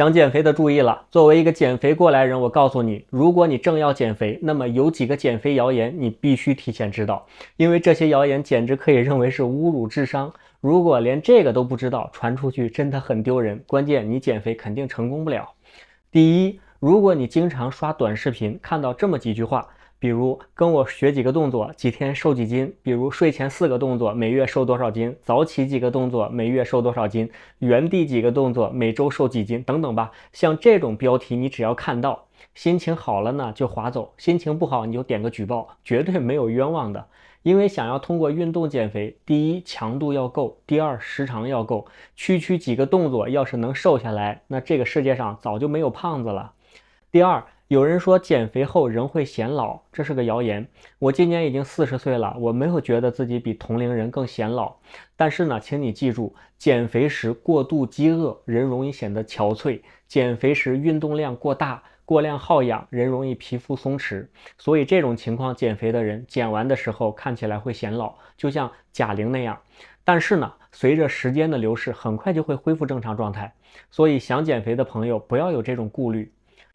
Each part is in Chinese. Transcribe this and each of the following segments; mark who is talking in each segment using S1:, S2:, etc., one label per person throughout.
S1: 想减肥的注意了！作为一个减肥过来人，我告诉你，如果你正要减肥，那么有几个减肥谣言你必须提前知道，因为这些谣言简直可以认为是侮辱智商。如果连这个都不知道，传出去真的很丢人。关键你减肥肯定成功不了。第一，如果你经常刷短视频，看到这么几句话。比如跟我学几个动作，几天瘦几斤；比如睡前四个动作，每月瘦多少斤；早起几个动作，每月瘦多少斤；原地几个动作，每周瘦几斤，等等吧。像这种标题，你只要看到心情好了呢就划走，心情不好你就点个举报，绝对没有冤枉的。因为想要通过运动减肥，第一强度要够，第二时长要够。区区几个动作，要是能瘦下来，那这个世界上早就没有胖子了。第二。有人说减肥后人会显老，这是个谣言。我今年已经四十岁了，我没有觉得自己比同龄人更显老。但是呢，请你记住，减肥时过度饥饿，人容易显得憔悴；减肥时运动量过大，过量耗氧，人容易皮肤松弛。所以这种情况，减肥的人减完的时候看起来会显老，就像贾玲那样。但是呢，随着时间的流逝，很快就会恢复正常状态。所以想减肥的朋友不要有这种顾虑。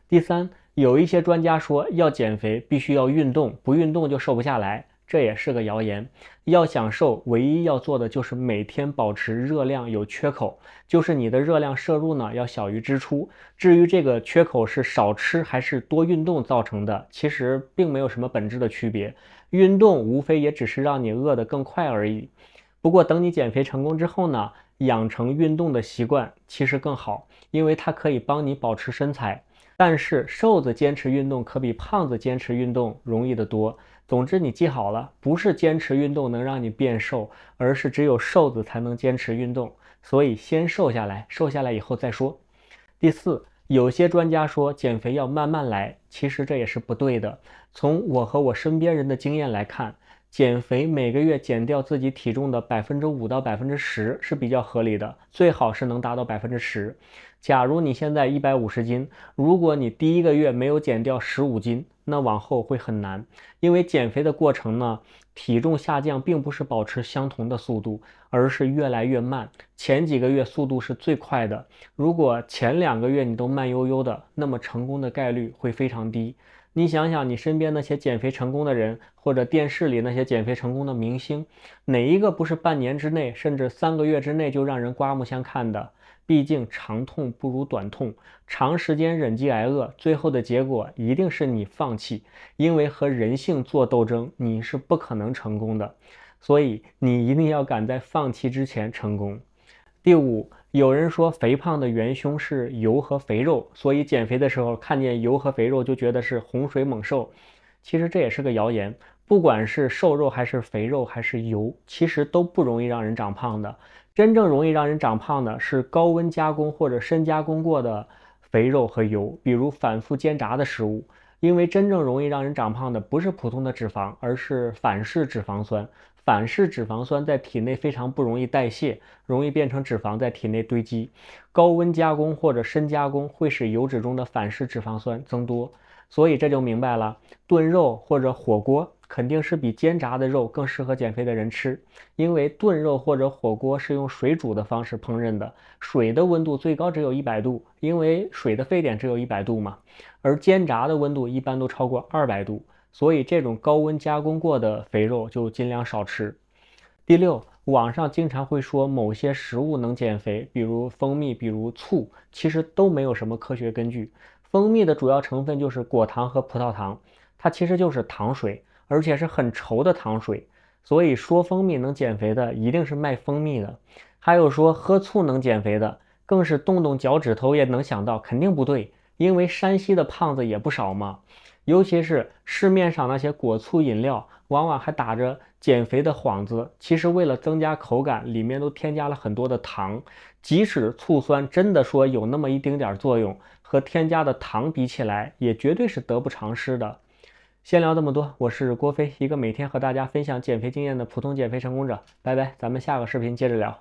S1: 第三。有一些专家说，要减肥必须要运动，不运动就瘦不下来，这也是个谣言。要想瘦，唯一要做的就是每天保持热量有缺口，就是你的热量摄入呢要小于支出。至于这个缺口是少吃还是多运动造成的，其实并没有什么本质的区别。运动无非也只是让你饿得更快而已。不过等你减肥成功之后呢？养成运动的习惯其实更好，因为它可以帮你保持身材。但是瘦子坚持运动可比胖子坚持运动容易得多。总之，你记好了，不是坚持运动能让你变瘦，而是只有瘦子才能坚持运动。所以先瘦下来，瘦下来以后再说。第四，有些专家说减肥要慢慢来，其实这也是不对的。从我和我身边人的经验来看。减肥每个月减掉自己体重的百分之五到百分之十是比较合理的，最好是能达到百分之十。假如你现在一百五十斤，如果你第一个月没有减掉十五斤，那往后会很难。因为减肥的过程呢，体重下降并不是保持相同的速度，而是越来越慢。前几个月速度是最快的，如果前两个月你都慢悠悠的，那么成功的概率会非常低。你想想，你身边那些减肥成功的人，或者电视里那些减肥成功的明星，哪一个不是半年之内，甚至三个月之内就让人刮目相看的？毕竟长痛不如短痛，长时间忍饥挨饿，最后的结果一定是你放弃，因为和人性做斗争，你是不可能成功的。所以你一定要赶在放弃之前成功。第五，有人说肥胖的元凶是油和肥肉，所以减肥的时候看见油和肥肉就觉得是洪水猛兽。其实这也是个谣言。不管是瘦肉还是肥肉还是油，其实都不容易让人长胖的。真正容易让人长胖的是高温加工或者深加工过的肥肉和油，比如反复煎炸的食物。因为真正容易让人长胖的不是普通的脂肪，而是反式脂肪酸。反式脂肪酸在体内非常不容易代谢，容易变成脂肪在体内堆积。高温加工或者深加工会使油脂中的反式脂肪酸增多，所以这就明白了，炖肉或者火锅。肯定是比煎炸的肉更适合减肥的人吃，因为炖肉或者火锅是用水煮的方式烹饪的，水的温度最高只有一百度，因为水的沸点只有一百度嘛。而煎炸的温度一般都超过二百度，所以这种高温加工过的肥肉就尽量少吃。第六，网上经常会说某些食物能减肥，比如蜂蜜，比如醋，其实都没有什么科学根据。蜂蜜的主要成分就是果糖和葡萄糖，它其实就是糖水。而且是很稠的糖水，所以说蜂蜜能减肥的一定是卖蜂蜜的。还有说喝醋能减肥的，更是动动脚趾头也能想到，肯定不对。因为山西的胖子也不少嘛，尤其是市面上那些果醋饮料，往往还打着减肥的幌子，其实为了增加口感，里面都添加了很多的糖。即使醋酸真的说有那么一丁点儿作用，和添加的糖比起来，也绝对是得不偿失的。先聊这么多，我是郭飞，一个每天和大家分享减肥经验的普通减肥成功者。拜拜，咱们下个视频接着聊。